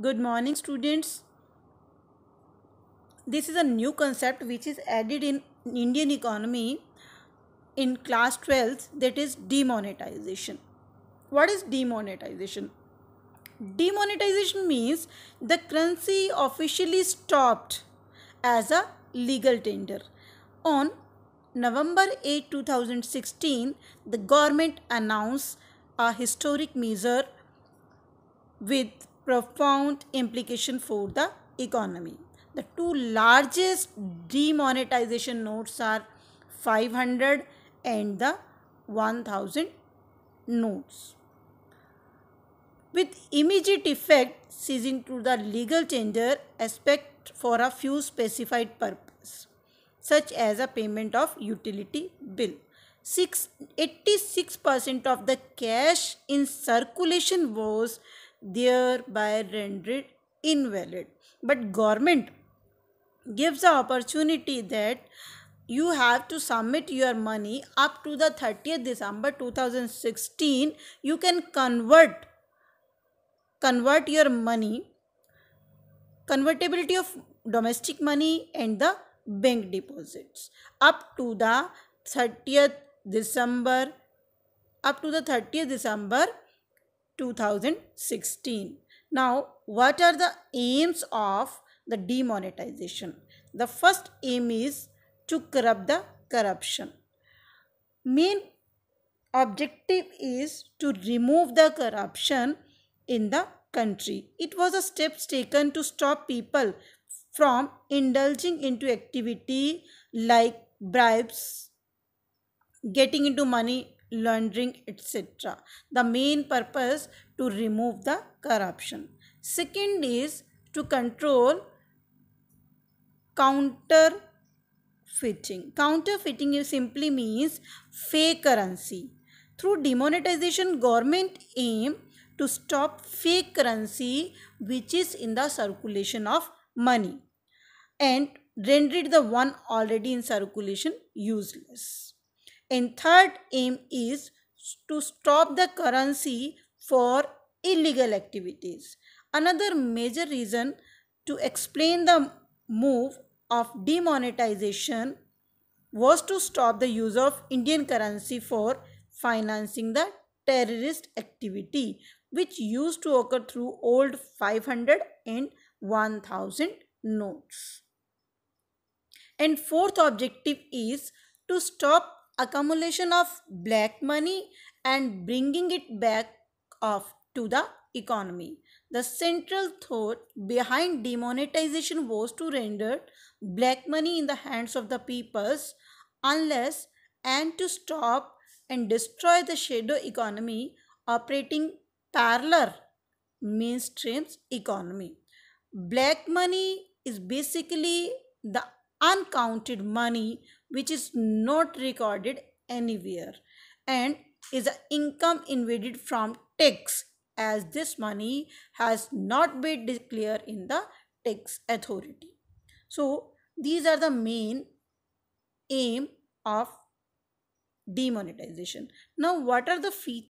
good morning students this is a new concept which is added in indian economy in class 12 that is demonetization what is demonetization demonetization means the currency officially stopped as a legal tender on november 8 2016 the government announced a historic measure with profound implication for the economy. The two largest demonetization notes are 500 and the 1000 notes. With immediate effect seizing to the legal tender aspect for a few specified purpose such as a payment of utility bill. 86% of the cash in circulation was thereby rendered invalid but government gives the opportunity that you have to submit your money up to the 30th december 2016 you can convert convert your money convertibility of domestic money and the bank deposits up to the 30th december up to the 30th december 2016. Now, what are the aims of the demonetization? The first aim is to curb the corruption. Main objective is to remove the corruption in the country. It was a steps taken to stop people from indulging into activity like bribes, getting into money laundering etc the main purpose to remove the corruption second is to control counterfeiting counterfeiting simply means fake currency through demonetization government aim to stop fake currency which is in the circulation of money and render the one already in circulation useless and third aim is to stop the currency for illegal activities. Another major reason to explain the move of demonetization was to stop the use of Indian currency for financing the terrorist activity which used to occur through old 500 and 1000 notes. And fourth objective is to stop accumulation of black money and bringing it back off to the economy. The central thought behind demonetization was to render black money in the hands of the peoples unless and to stop and destroy the shadow economy operating parallel mainstream's economy. Black money is basically the uncounted money which is not recorded anywhere and is an income invaded from tax as this money has not been declared in the tax authority. So these are the main aim of demonetization. Now what are the features